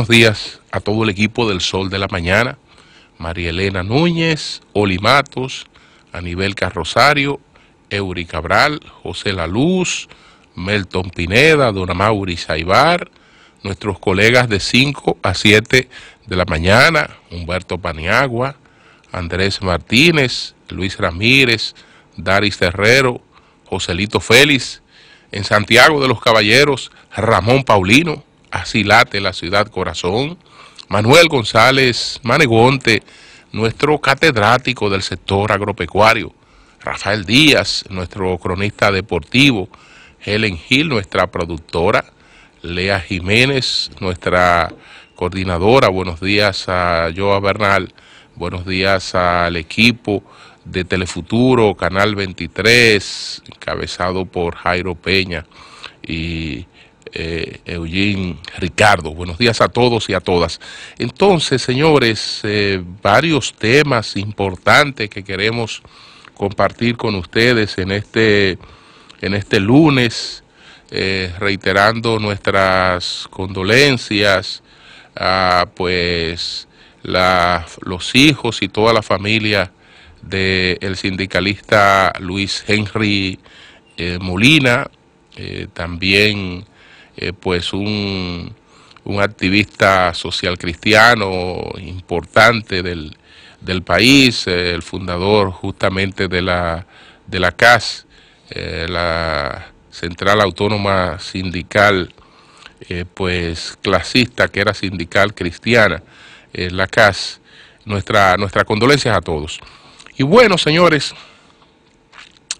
buenos días a todo el equipo del Sol de la Mañana, María Elena Núñez, Olimatos, Anibel Carrosario, Eury Cabral, José La Luz, Melton Pineda, Dona Mauri Saibar, nuestros colegas de 5 a 7 de la mañana, Humberto Paniagua, Andrés Martínez, Luis Ramírez, Daris Terrero, Joselito Félix, en Santiago de los Caballeros, Ramón Paulino, así la ciudad corazón. Manuel González Manegonte, nuestro catedrático del sector agropecuario. Rafael Díaz, nuestro cronista deportivo. Helen Gil, nuestra productora. Lea Jiménez, nuestra coordinadora. Buenos días a Joa Bernal. Buenos días al equipo de Telefuturo, Canal 23, encabezado por Jairo Peña. Y eh, Eugene Ricardo. Buenos días a todos y a todas. Entonces, señores, eh, varios temas importantes que queremos compartir con ustedes en este, en este lunes, eh, reiterando nuestras condolencias a pues los hijos y toda la familia del sindicalista Luis Henry eh, Molina, también eh, pues un, activista social cristiano importante del, país, eh, el fundador justamente de la, de la CAS, eh, la Central Autónoma Sindical, pues clasista, que era sindical cristiana, la CAS. Nuestra, nuestras condolencias a todos. Y bueno, señores,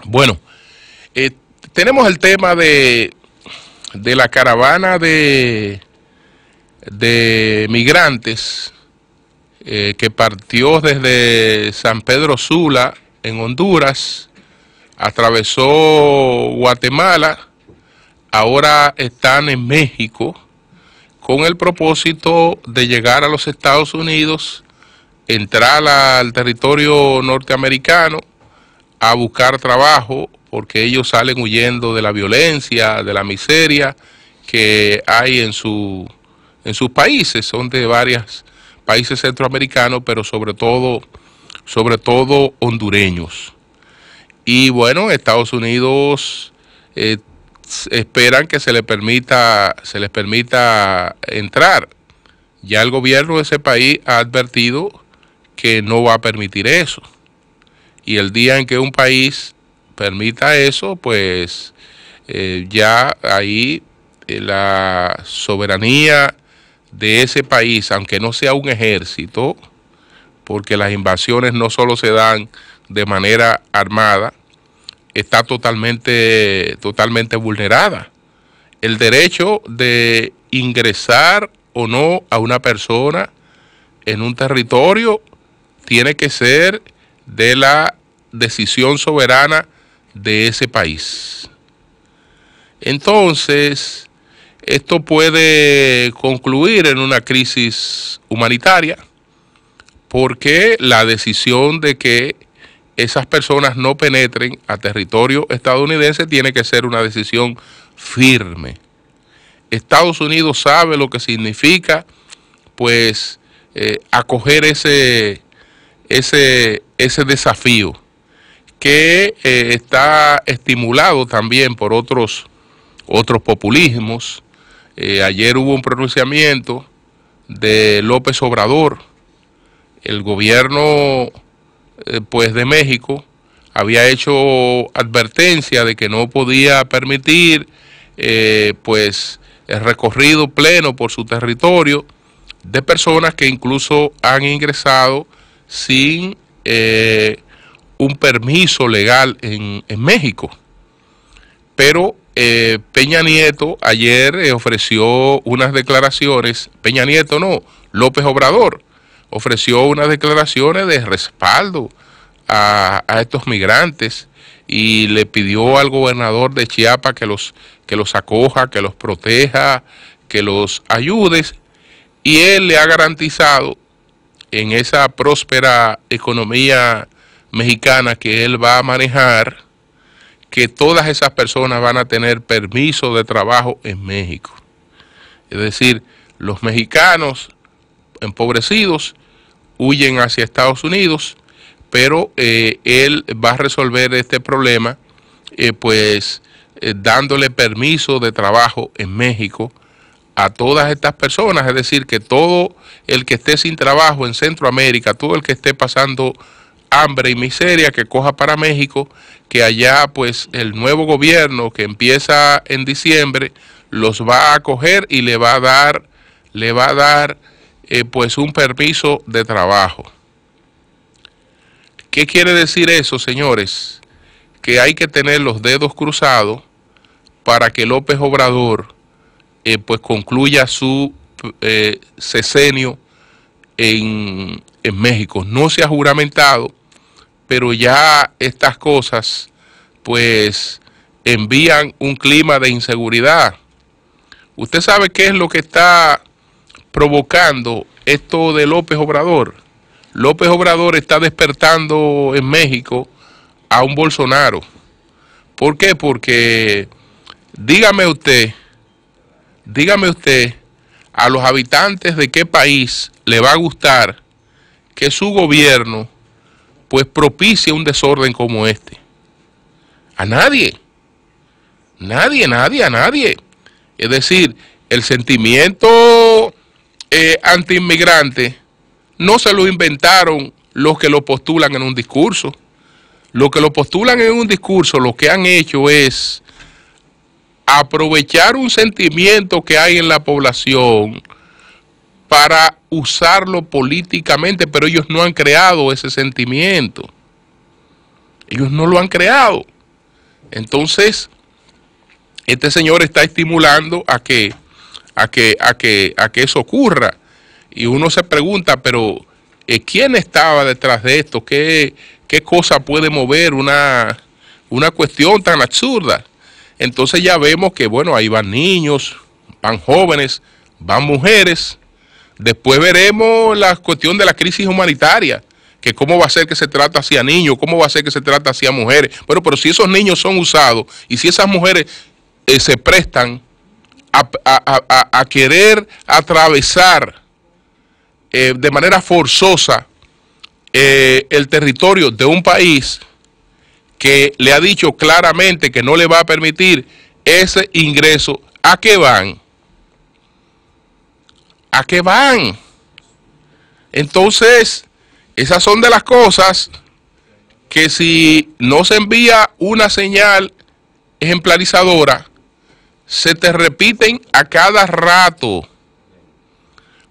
bueno, tenemos el tema de de la caravana de, de migrantes eh, que partió desde San Pedro Sula en Honduras, atravesó Guatemala, ahora están en México con el propósito de llegar a los Estados Unidos, entrar al territorio norteamericano a buscar trabajo porque ellos salen huyendo de la violencia, de la miseria que hay en, su, en sus países, son de varios países centroamericanos, pero sobre todo, sobre todo hondureños. Y bueno, Estados Unidos eh, esperan que se les permita, se les permita entrar. Ya el gobierno de ese país ha advertido que no va a permitir eso. Y el día en que un país permita eso, pues eh, ya ahí eh, la soberanía de ese país, aunque no sea un ejército, porque las invasiones no solo se dan de manera armada, está totalmente, totalmente vulnerada. El derecho de ingresar o no a una persona en un territorio tiene que ser de la decisión soberana de ese país. Entonces, esto puede concluir en una crisis humanitaria porque la decisión de que esas personas no penetren a territorio estadounidense tiene que ser una decisión firme. Estados Unidos sabe lo que significa pues eh, acoger ese, ese, ese desafío que eh, está estimulado también por otros, otros populismos. Eh, ayer hubo un pronunciamiento de López Obrador, el gobierno eh, pues de México había hecho advertencia de que no podía permitir pues el recorrido pleno por su territorio de personas que incluso han ingresado sin un permiso legal en, México. Pero eh, Peña Nieto ayer eh, ofreció unas declaraciones, Peña Nieto no, López Obrador ofreció unas declaraciones de respaldo a, estos migrantes y le pidió al gobernador de Chiapas que los, que los acoja, que los proteja, que los ayude y él le ha garantizado en esa próspera economía mexicana que él va a manejar, que todas esas personas van a tener permiso de trabajo en México. Es decir, los mexicanos empobrecidos huyen hacia Estados Unidos, pero eh, él va a resolver este problema, eh, pues eh, dándole permiso de trabajo en México a todas estas personas, es decir, que todo el que esté sin trabajo en Centroamérica, todo el que esté pasando hambre y miseria que coja para México, que allá pues el nuevo gobierno que empieza en diciembre los va a coger y le va a dar, le va a dar eh, pues un permiso de trabajo. ¿Qué quiere decir eso, señores? Que hay que tener los dedos cruzados para que López Obrador eh, pues concluya su eh, sesenio en, en México. No se ha juramentado, pero ya estas cosas pues envían un clima de inseguridad. ¿Usted sabe qué es lo que está provocando esto de López Obrador? López Obrador está despertando en México a un Bolsonaro. ¿Por qué? Porque dígame usted, dígame usted a los habitantes de qué país le va a gustar que su gobierno pues propicia un desorden como este. A nadie. Nadie, nadie, a nadie. Es decir, el sentimiento eh, antiinmigrante no se lo inventaron los que lo postulan en un discurso. lo que lo postulan en un discurso lo que han hecho es aprovechar un sentimiento que hay en la población para usarlo políticamente, pero ellos no han creado ese sentimiento. Ellos no lo han creado. Entonces, este señor está estimulando a que, a que, a que, a que eso ocurra. Y uno se pregunta, pero eh, ¿quién estaba detrás de esto? ¿Qué, qué cosa puede mover una, una cuestión tan absurda? Entonces ya vemos que, bueno, ahí van niños, van jóvenes, van mujeres, Después veremos la cuestión de la crisis humanitaria, que cómo va a ser que se trata hacia niños, cómo va a ser que se trata hacia mujeres. Bueno, pero si esos niños son usados y si esas mujeres eh, se prestan a, querer atravesar eh, de manera forzosa eh, el territorio de un país que le ha dicho claramente que no le va a permitir ese ingreso, ¿a qué van? ¿A qué van? Entonces, esas son de las cosas que si no se envía una señal ejemplarizadora, se te repiten a cada rato.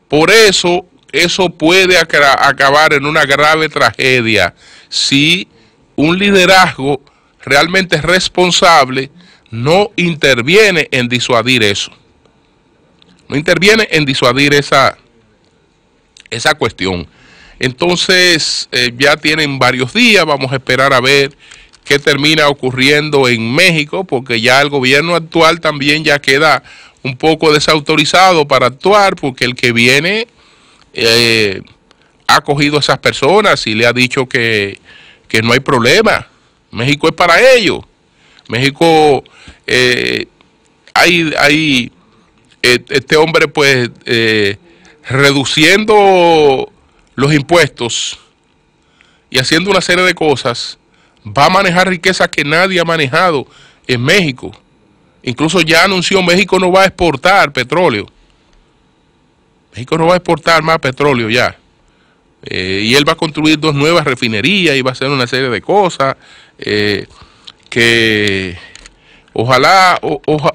Por eso, eso puede acabar en una grave tragedia si un liderazgo realmente responsable no interviene en disuadir eso no interviene en disuadir esa, esa cuestión. Entonces, eh, ya tienen varios días, vamos a esperar a ver qué termina ocurriendo en México, porque ya el gobierno actual también ya queda un poco desautorizado para actuar, porque el que viene eh, ha cogido a esas personas y le ha dicho que, no hay problema. México es para ellos. México, eh, hay eh, este hombre, pues, eh, reduciendo los impuestos y haciendo una serie de cosas, va a manejar riqueza que nadie ha manejado en México. Incluso ya anunció México no va a exportar petróleo. México no va a exportar más petróleo ya. Eh, y él va a construir dos nuevas refinerías y va a hacer una serie de cosas que Ojalá,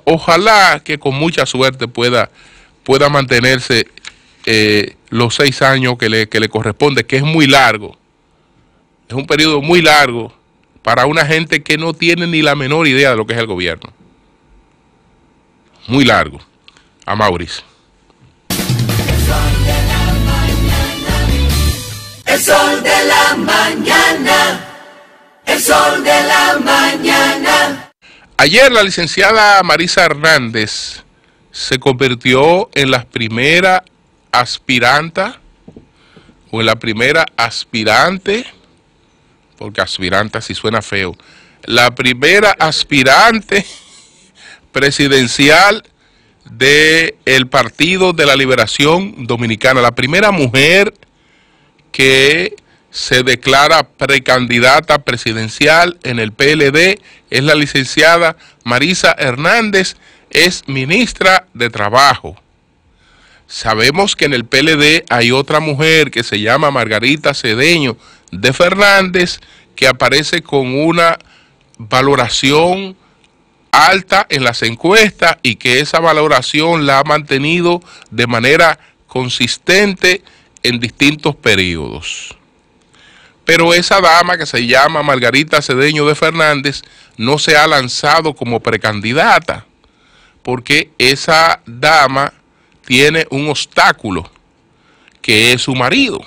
ojalá que con mucha suerte pueda, pueda mantenerse eh, los seis años que le, que le corresponde, que es muy largo. Es un periodo muy largo para una gente que no tiene ni la menor idea de lo que es el gobierno. Muy largo. A Mauricio. El sol de la mañana. El sol de la mañana. Ayer la licenciada Marisa Hernández se convirtió en la primera aspiranta o en la primera aspirante, porque aspirante si suena feo, la primera aspirante presidencial del Partido de la Liberación Dominicana, la primera mujer que se declara precandidata presidencial en el PLD, es la licenciada Marisa Hernández, es ministra de Trabajo. Sabemos que en el PLD hay otra mujer que se llama Margarita Cedeño de Fernández, que aparece con una valoración alta en las encuestas y que esa valoración la ha mantenido de manera consistente en distintos periodos. Pero esa dama que se llama Margarita Cedeño de Fernández no se ha lanzado como precandidata, porque esa dama tiene un obstáculo, que es su marido,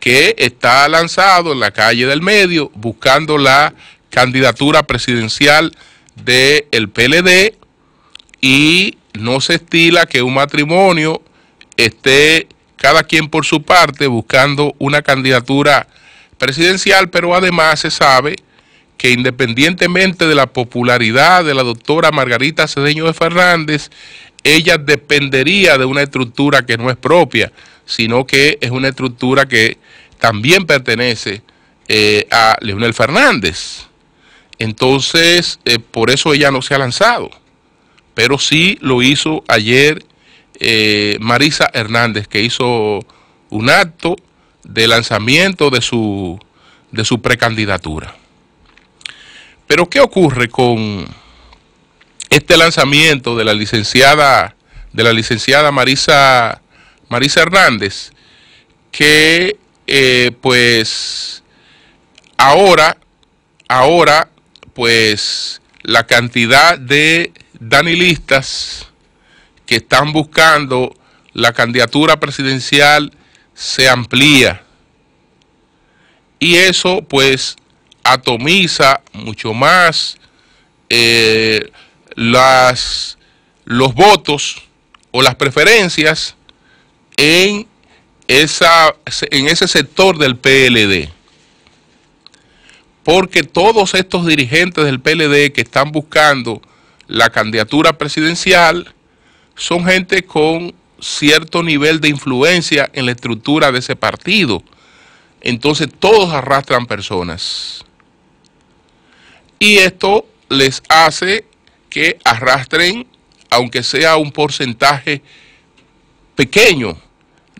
que está lanzado en la calle del medio buscando la candidatura presidencial del PLD y no se estila que un matrimonio esté cada quien por su parte buscando una candidatura presidencial presidencial, pero además se sabe que independientemente de la popularidad de la doctora Margarita Cedeño de Fernández, ella dependería de una estructura que no es propia, sino que es una estructura que también pertenece eh, a Leonel Fernández. Entonces, eh, por eso ella no se ha lanzado, pero sí lo hizo ayer eh, Marisa Hernández, que hizo un acto de lanzamiento de su, de su precandidatura. Pero ¿qué ocurre con este lanzamiento de la licenciada, de la licenciada Marisa, Marisa Hernández? Que eh, pues ahora, ahora, pues la cantidad de danilistas que están buscando la candidatura presidencial se amplía. Y eso pues atomiza mucho más eh, las, los votos o las preferencias en, esa, en ese sector del PLD. Porque todos estos dirigentes del PLD que están buscando la candidatura presidencial son gente con cierto nivel de influencia en la estructura de ese partido. Entonces todos arrastran personas. Y esto les hace que arrastren, aunque sea un porcentaje pequeño,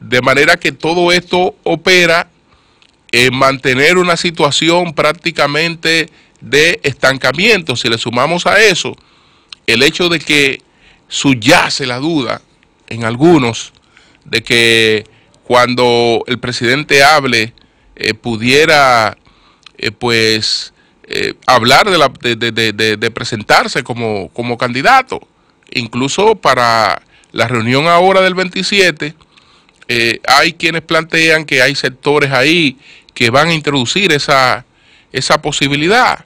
de manera que todo esto opera en mantener una situación prácticamente de estancamiento. Si le sumamos a eso el hecho de que subyace la duda en algunos de que cuando el presidente hable eh, pudiera eh, pues eh, hablar de, presentarse como, candidato. Incluso para la reunión ahora del 27 hay quienes plantean que hay sectores ahí que van a introducir esa, esa posibilidad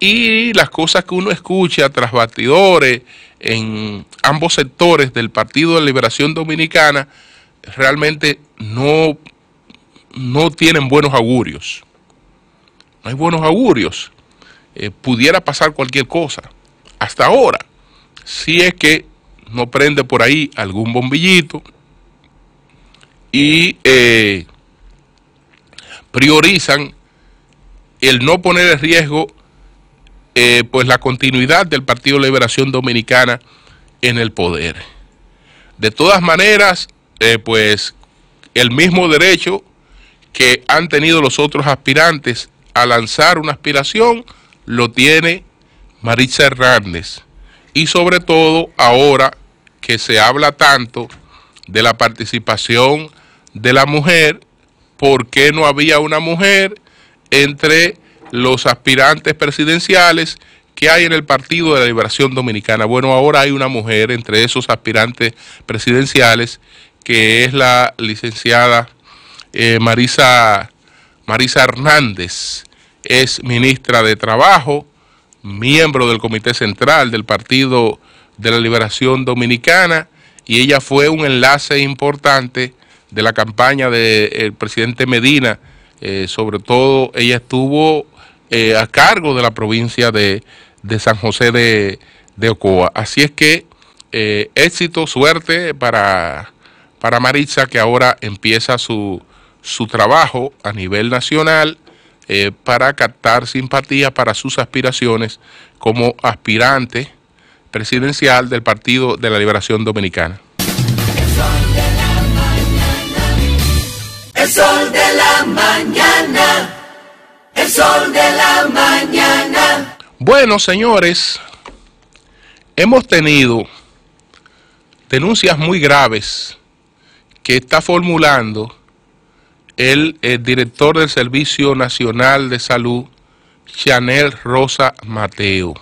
y las cosas que uno escucha tras batidores en ambos sectores del Partido de Liberación Dominicana realmente no, no tienen buenos augurios. No hay buenos augurios. Eh, pudiera pasar cualquier cosa. Hasta ahora, si es que no prende por ahí algún bombillito y eh, priorizan el no poner en riesgo eh, pues la continuidad del Partido Liberación Dominicana en el poder. De todas maneras, eh, pues el mismo derecho que han tenido los otros aspirantes a lanzar una aspiración lo tiene Maritza Hernández. Y sobre todo ahora que se habla tanto de la participación de la mujer, ¿por qué no había una mujer entre los aspirantes presidenciales que hay en el Partido de la Liberación Dominicana. Bueno, ahora hay una mujer entre esos aspirantes presidenciales que es la licenciada eh, Marisa, Marisa Hernández. Es ministra de Trabajo, miembro del Comité Central del Partido de la Liberación Dominicana y ella fue un enlace importante de la campaña del eh, presidente Medina. Eh, sobre todo ella estuvo eh, a cargo de la provincia de, San José de, Ocoa. Así es que eh, éxito, suerte para, para Maritza que ahora empieza su, trabajo a nivel nacional eh, para captar simpatía para sus aspiraciones como aspirante presidencial del Partido de la Liberación Dominicana. El sol de la mañana. El sol de la mañana. Bueno, señores, hemos tenido denuncias muy graves que está formulando el, eh, director del Servicio Nacional de Salud, Chanel Rosa Mateo.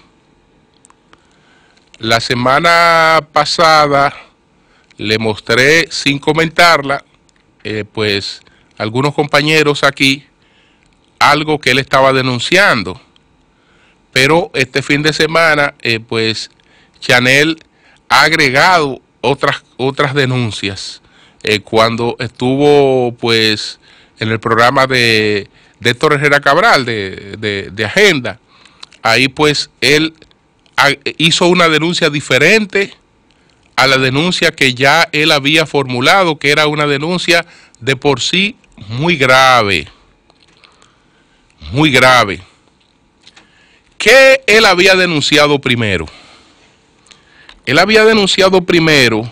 La semana pasada le mostré, sin comentarla, eh, pues algunos compañeros aquí algo que él estaba denunciando. Pero este fin de semana, eh, pues Chanel ha agregado otras, otras denuncias. Eh, cuando estuvo pues en el programa de, de Torres Herrera Cabral de, de, de Agenda, ahí pues él hizo una denuncia diferente a la denuncia que ya él había formulado, que era una denuncia de por sí muy grave muy grave. ¿Qué él había denunciado primero? Él había denunciado primero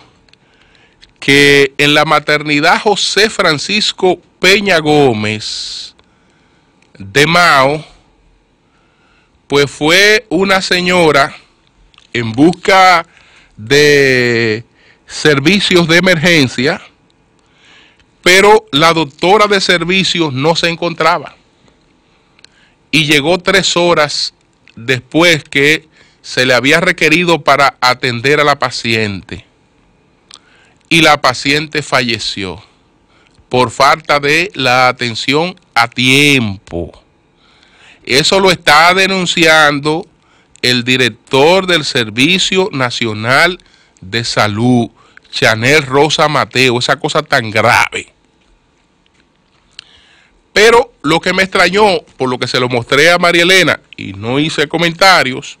que en la maternidad José Francisco Peña Gómez de Mao, pues fue una señora en busca de servicios de emergencia, pero la doctora de servicios no se encontraba y llegó tres horas después que se le había requerido para atender a la paciente y la paciente falleció por falta de la atención a tiempo. Eso lo está denunciando el director del Servicio Nacional de Salud, Chanel Rosa Mateo, esa cosa tan grave. Pero lo que me extrañó, por lo que se lo mostré a María Elena y no hice comentarios,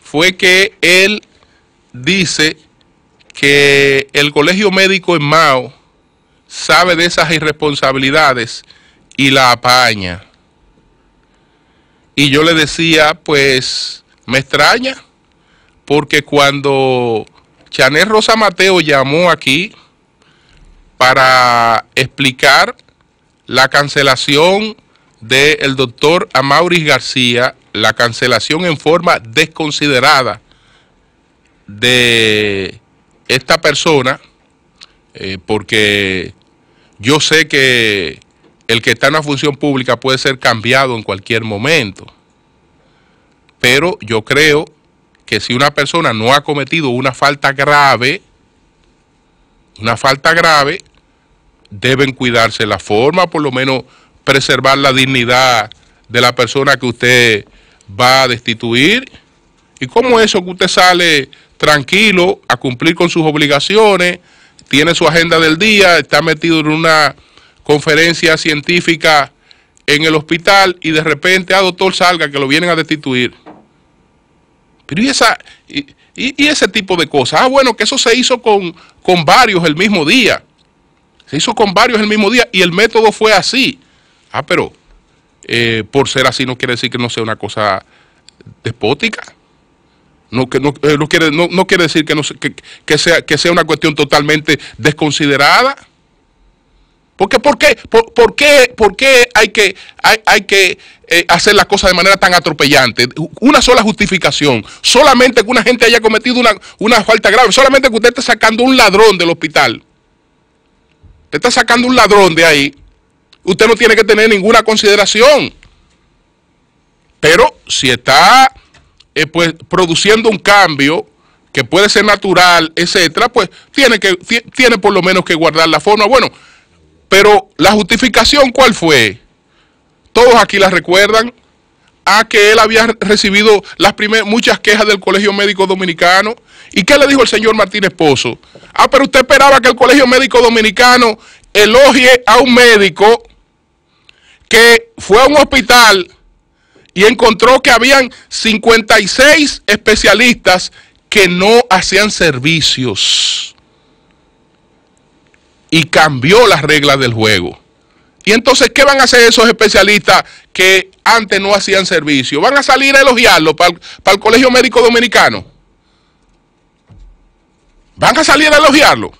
fue que él dice que el colegio médico en Mao sabe de esas irresponsabilidades y la apaña. Y yo le decía, pues me extraña, porque cuando Chanel Rosa Mateo llamó aquí para explicar la cancelación del doctor Amauris García, la cancelación en forma desconsiderada de esta persona, eh, porque yo sé que el que está en la función pública puede ser cambiado en cualquier momento, pero yo creo que si una persona no ha cometido una falta grave, una falta grave, deben cuidarse la forma, por lo menos preservar la dignidad de la persona que usted va a destituir. ¿Y cómo eso que usted sale tranquilo a cumplir con sus obligaciones, tiene su agenda del día, está metido en una conferencia científica en el hospital y de repente, ah, doctor, salga que lo vienen a destituir? Pero y, esa, ese tipo de cosas. Ah, bueno, que eso se hizo con, con varios el mismo día. Se hizo con varios el mismo día y el método fue así. Ah, pero eh, por ser así no quiere decir que no sea una cosa despótica. No, que, eh, quiere, no, quiere decir que, no, sea, que sea una cuestión totalmente desconsiderada. Porque, ¿por, qué, por, qué, ¿Por hay que, hay, que eh, hacer las cosas de manera tan atropellante? Una sola justificación, solamente que una gente haya cometido una, una falta grave, solamente que usted esté sacando un ladrón del hospital está sacando un ladrón de ahí. Usted no tiene que tener ninguna consideración. Pero si está eh, pues, produciendo un cambio que puede ser natural, etcétera, pues tiene, que, tiene por lo menos que guardar la forma. Bueno, pero la justificación, ¿cuál fue? Todos aquí la recuerdan a que él había recibido las primeras, muchas quejas del Colegio Médico Dominicano. ¿Y qué le dijo el señor Martínez Pozo? Ah, pero usted esperaba que el Colegio Médico Dominicano elogie a un médico que fue a un hospital y encontró que habían 56 especialistas que no hacían servicios. Y cambió las reglas del juego. Y entonces, ¿qué van a hacer esos especialistas que antes no hacían servicio? ¿Van a salir a elogiarlo para el, Colegio Médico Dominicano? ¿Van a salir a elogiarlo?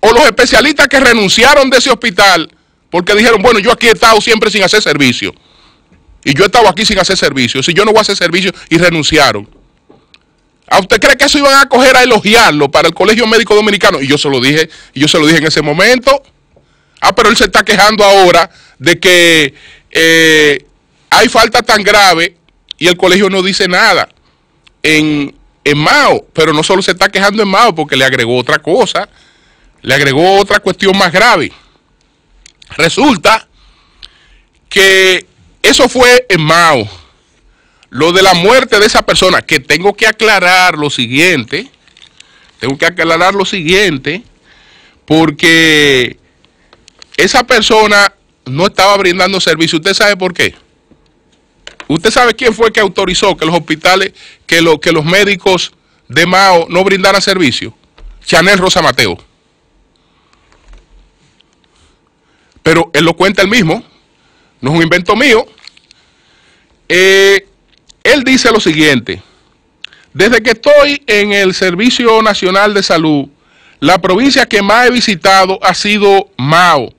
¿O los especialistas que renunciaron de ese hospital porque dijeron, bueno, yo aquí he estado siempre sin hacer servicio? Y yo he estado aquí sin hacer servicio. Si yo no voy a hacer servicio y renunciaron. ¿A usted cree que eso iban a coger a elogiarlo para el Colegio Médico Dominicano? Y yo se lo dije, y yo se lo dije en ese momento. Ah, pero él se está quejando ahora de que eh, hay falta tan grave y el colegio no dice nada en Mao. Pero no solo se está quejando en Mao porque le agregó otra cosa, le agregó otra cuestión más grave. Resulta que eso fue en Mao. Lo de la muerte de esa persona, que tengo que aclarar lo siguiente, tengo que aclarar lo siguiente, porque esa persona no estaba brindando servicio. ¿Usted sabe por qué? ¿Usted sabe quién fue que autorizó que los hospitales, que, que los médicos de Mao no brindaran servicio? Chanel Rosa Mateo. Pero él lo cuenta él mismo, no es un invento mío. Eh, él dice lo siguiente, desde que estoy en el Servicio Nacional de Salud, la provincia que más he visitado ha sido Mao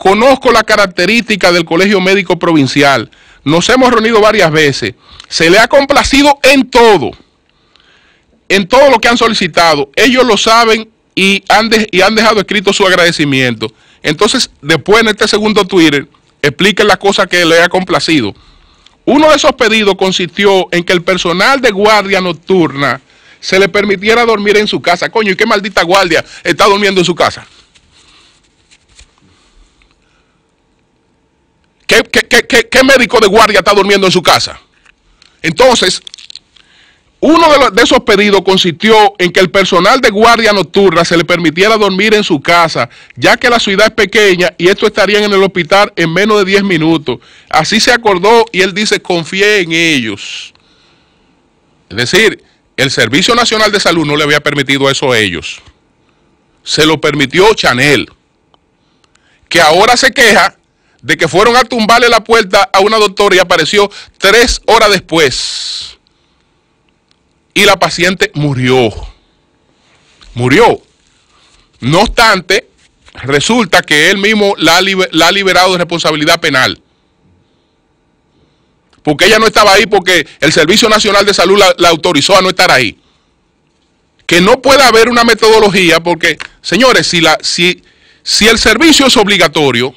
Conozco la característica del Colegio Médico Provincial. Nos hemos reunido varias veces. Se le ha complacido en todo. En todo lo que han solicitado. Ellos lo saben y han, y han dejado escrito su agradecimiento. Entonces, después en este segundo Twitter, expliquen las cosas que le ha complacido. Uno de esos pedidos consistió en que el personal de guardia nocturna se le permitiera dormir en su casa. Coño, ¿y qué maldita guardia está durmiendo en su casa? ¿Qué, qué, médico de guardia está durmiendo en su casa? Entonces, uno de, esos pedidos consistió en que el personal de guardia nocturna se le permitiera dormir en su casa, ya que la ciudad es pequeña y esto estarían en el hospital en menos de 10 minutos. Así se acordó y él dice, confié en ellos. Es decir, el Servicio Nacional de Salud no le había permitido eso a ellos. Se lo permitió Chanel, que ahora se queja de que fueron a tumbarle la puerta a una doctora y apareció tres horas después. Y la paciente murió. Murió. No obstante, resulta que él mismo la ha, liberado de responsabilidad penal. Porque ella no estaba ahí porque el Servicio Nacional de Salud la, autorizó a no estar ahí. Que no pueda haber una metodología porque, señores, si, la, si, si el servicio es obligatorio,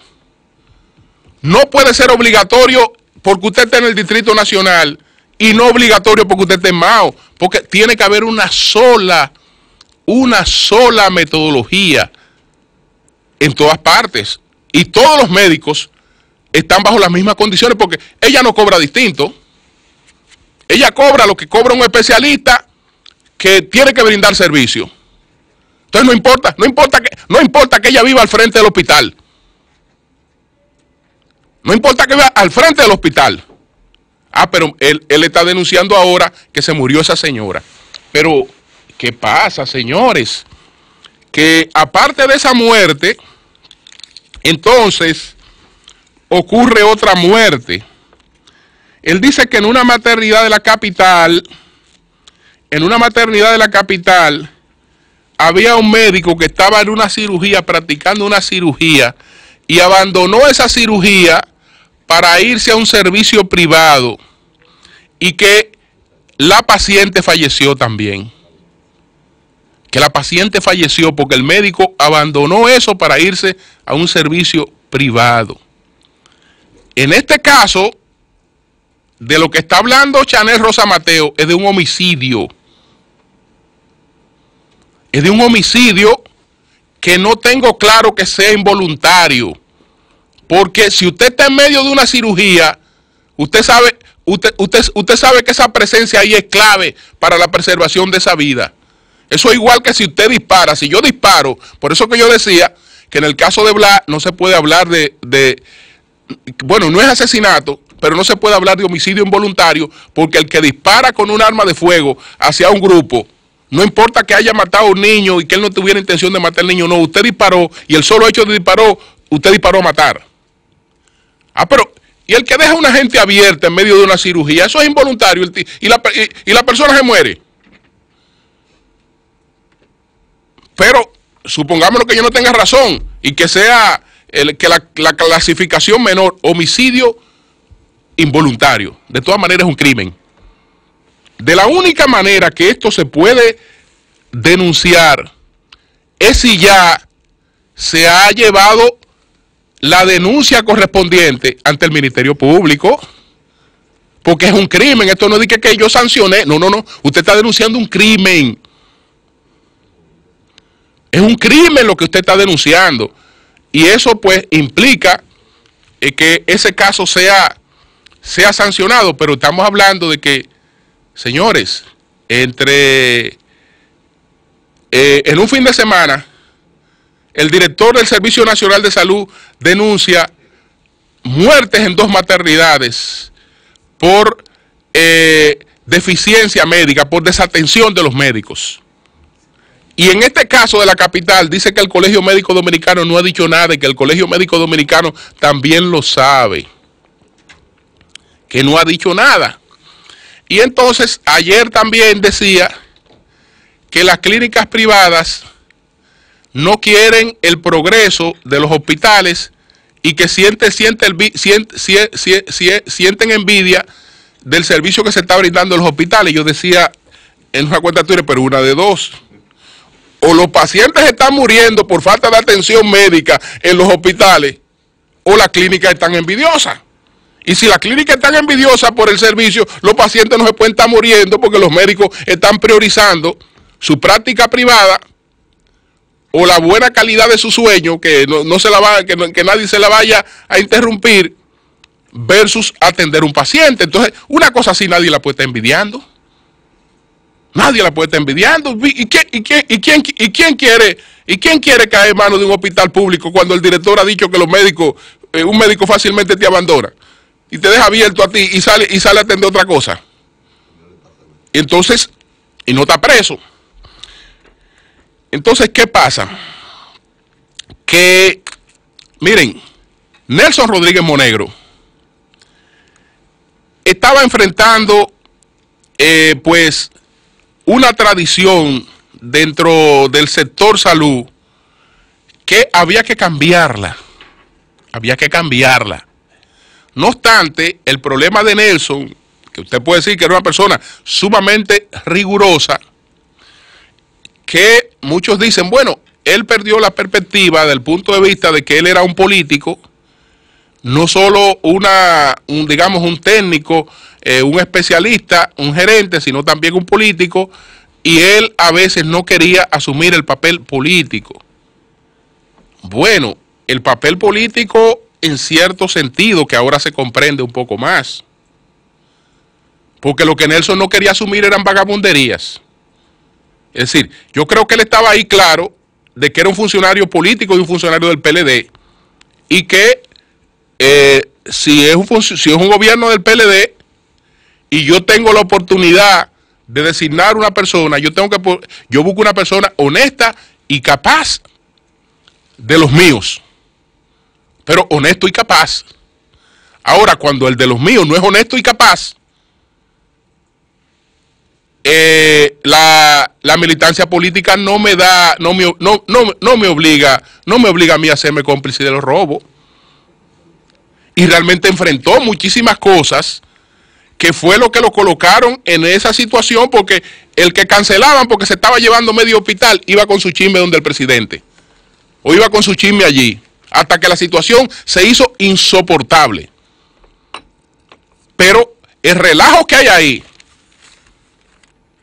no puede ser obligatorio porque usted está en el Distrito Nacional y no obligatorio porque usted esté en Mao, porque tiene que haber una sola, una sola metodología en todas partes. Y todos los médicos están bajo las mismas condiciones porque ella no cobra distinto. Ella cobra lo que cobra un especialista que tiene que brindar servicio. Entonces no importa, no importa que, no importa que ella viva al frente del hospital. No importa que vea al frente del hospital. Ah, pero él, él está denunciando ahora que se murió esa señora. Pero, ¿qué pasa, señores? Que aparte de esa muerte, entonces ocurre otra muerte. Él dice que en una maternidad de la capital, en una maternidad de la capital, había un médico que estaba en una cirugía, practicando una cirugía, y abandonó esa cirugía para irse a un servicio privado y que la paciente falleció también. Que la paciente falleció porque el médico abandonó eso para irse a un servicio privado. En este caso, de lo que está hablando Chanel Rosa Mateo es de un homicidio. Es de un homicidio que no tengo claro que sea involuntario. Porque si usted está en medio de una cirugía, usted sabe, usted, usted, usted sabe que esa presencia ahí es clave para la preservación de esa vida. Eso es igual que si usted dispara, si yo disparo, por eso que yo decía que en el caso de Blas no se puede hablar de, bueno, no es asesinato, pero no se puede hablar de homicidio involuntario, porque el que dispara con un arma de fuego hacia un grupo, no importa que haya matado a un niño y que él no tuviera intención de matar al niño, no, usted disparó y el solo hecho de disparó, usted disparó a matar. Ah, pero, y el que deja una gente abierta en medio de una cirugía, eso es involuntario y la, persona se muere. Pero supongamos que yo no tenga razón y que sea el, que la, clasificación menor, homicidio involuntario. De todas maneras es un crimen. De la única manera que esto se puede denunciar es si ya se ha llevado la denuncia correspondiente ante el Ministerio Público. Porque es un crimen. Esto no es que, que yo sancioné. No, no, no. Usted está denunciando un crimen. Es un crimen lo que usted está denunciando. Y eso pues implica eh, que ese caso sea, sea sancionado. Pero estamos hablando de que, señores, entre eh, en un fin de semana el director del Servicio Nacional de Salud denuncia muertes en dos maternidades por eh, deficiencia médica, por desatención de los médicos. Y en este caso de la capital, dice que el Colegio Médico Dominicano no ha dicho nada y que el Colegio Médico Dominicano también lo sabe, que no ha dicho nada. Y entonces ayer también decía que las clínicas privadas no quieren el progreso de los hospitales y que siente, siente el, sienten envidia del servicio que se está brindando en los hospitales. Yo decía en una cuenta pero una de dos. O los pacientes están muriendo por falta de atención médica en los hospitales, o las clínicas están envidiosas. Y si las clínicas están envidiosas por el servicio, los pacientes no se pueden estar muriendo porque los médicos están priorizando su práctica privada o la buena calidad de su sueño, que, no, se la que, que nadie se la vaya a interrumpir, versus atender un paciente. Entonces, una cosa así nadie la puede estar envidiando. Nadie la puede estar envidiando. ¿Y quién, y quién, y quién, y quién quiere, y quién quiere caer en manos de un hospital público cuando el director ha dicho que los médicos, eh, un médico fácilmente te abandona y te deja abierto a ti y sale, y sale a atender otra cosa? Y entonces, y no está preso. Entonces, ¿qué pasa? Que, miren, Nelson Rodríguez Monegro estaba enfrentando, eh, pues, una tradición dentro del sector salud que había que cambiarla. Había que cambiarla. No obstante, el problema de Nelson, que usted puede decir que era una persona sumamente rigurosa, que muchos dicen, bueno, él perdió la perspectiva del punto de vista de que él era un político, no solo una, un, digamos, un técnico, eh, un especialista, un gerente, sino también un político, y él a veces no quería asumir el papel político. Bueno, el papel político en cierto sentido que ahora se comprende un poco más. Porque lo que Nelson no quería asumir eran vagabunderías. Es decir, yo creo que él estaba ahí claro de que era un funcionario político y un funcionario del PLD y que eh, si, es un, un gobierno del PLD y yo tengo la oportunidad de designar una persona, yo tengo que yo busco una persona honesta y capaz de los míos. Pero honesto y capaz. Ahora, cuando el de los míos no es honesto y capaz, eh, la, militancia política no me da, no me, no, no, me obliga, no me obliga a mí a hacerme cómplice de los robos. Y realmente enfrentó muchísimas cosas que fue lo que lo colocaron en esa situación porque el que cancelaban porque se estaba llevando medio hospital iba con su chisme donde el presidente o iba con su chisme allí hasta que la situación se hizo insoportable. Pero el relajo que hay ahí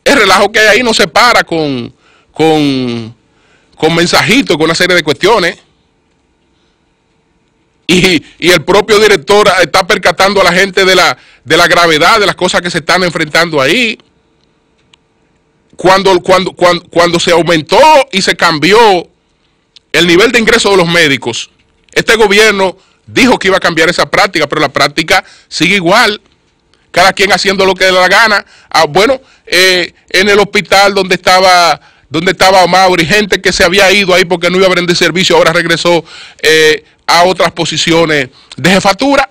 el relajo que hay ahí no se para con, con, con mensajitos, con una serie de cuestiones. Y, el propio director está percatando a la gente de la, de la gravedad de las cosas que se están enfrentando ahí. Cuando, cuando, cuando se aumentó y se cambió el nivel de ingreso de los médicos, este gobierno dijo que iba a cambiar esa práctica, pero la práctica sigue igual cada quien haciendo lo que le da la gana. Ah, bueno, eh, en el hospital donde estaba donde estaba Mauri, gente que se había ido ahí porque no iba a vender servicio, ahora regresó eh, a otras posiciones de jefatura,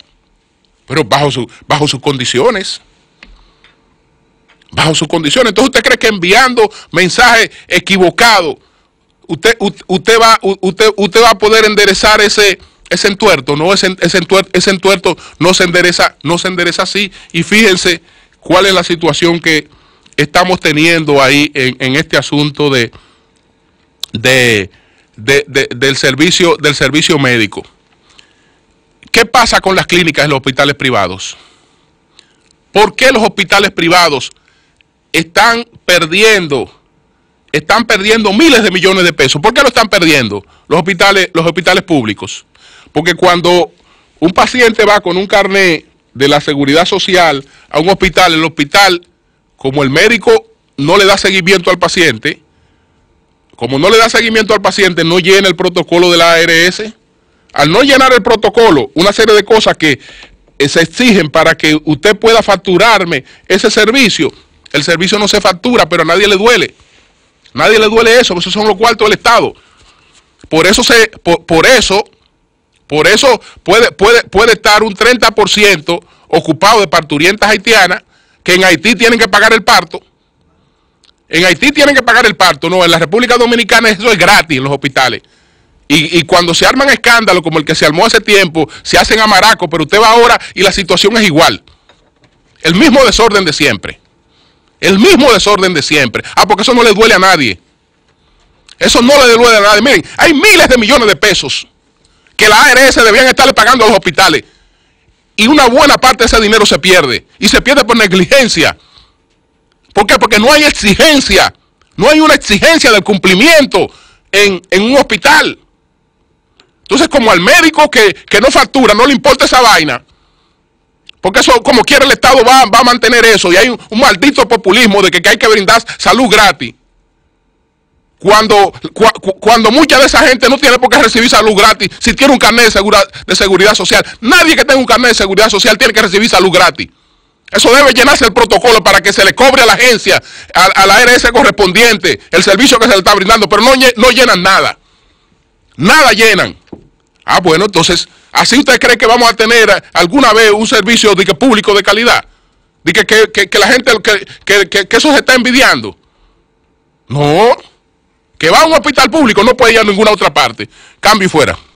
pero bajo, bajo sus condiciones. Bajo sus condiciones. Entonces, ¿usted cree que enviando mensajes equivocados, usted, usted, va, usted, usted va a poder enderezar ese, ese entuerto no no se endereza no se endereza así y fíjense cuál es la situación que estamos teniendo ahí en, este asunto de, de, del servicio del servicio médico qué pasa con las clínicas en los hospitales privados por qué los hospitales privados están perdiendo están perdiendo miles de millones de pesos. ¿Por qué lo están perdiendo los hospitales, los hospitales públicos? Porque cuando un paciente va con un carné de la seguridad social a un hospital, el hospital, como el médico no le da seguimiento al paciente, como no le da seguimiento al paciente, no llena el protocolo de la ARS. Al no llenar el protocolo, una serie de cosas que eh, se exigen para que usted pueda facturarme ese servicio, el servicio no se factura, pero a nadie le duele. Nadie le duele eso, esos son los cuartos del Estado. Por eso, se, por eso por eso puede, puede, puede estar un 30% ocupado de parturientas haitianas que en Haití tienen que pagar el parto. En Haití tienen que pagar el parto, no, en la República Dominicana eso es gratis en los hospitales. Y, y, cuando se arman escándalos como el que se armó hace tiempo, se hacen Maraco, pero usted va ahora y la situación es igual. El mismo desorden de siempre. El mismo desorden de siempre. Ah, porque eso no le duele a nadie. Eso no le duele a nadie. Miren, hay miles de millones de pesos que la ARS debían estarle pagando a los hospitales. Y una buena parte de ese dinero se pierde. Y se pierde por negligencia. ¿Por qué? Porque no hay exigencia. No hay una exigencia del cumplimiento en, un hospital. Entonces, como al médico que, no factura, no le importa esa vaina. Porque eso, como quiere el Estado, va, a mantener eso. Y hay un, maldito populismo de que, que hay que brindar salud gratis cuando, cuando mucha de esa gente no tiene por qué recibir salud gratis si tiene un carnet de, de seguridad social. Nadie que tenga un carnet de seguridad social tiene que recibir salud gratis. Eso debe llenarse el protocolo para que se le cobre a la agencia, a, la ARS correspondiente, el servicio que se le está brindando, pero no, no llenan nada. Nada llenan. Ah, bueno, entonces, ¿así usted cree que vamos a tener alguna vez un servicio público de calidad? De que, la gente, que, que eso se está envidiando. No que va a un hospital público no puede ir a ninguna otra parte. Cambio y fuera.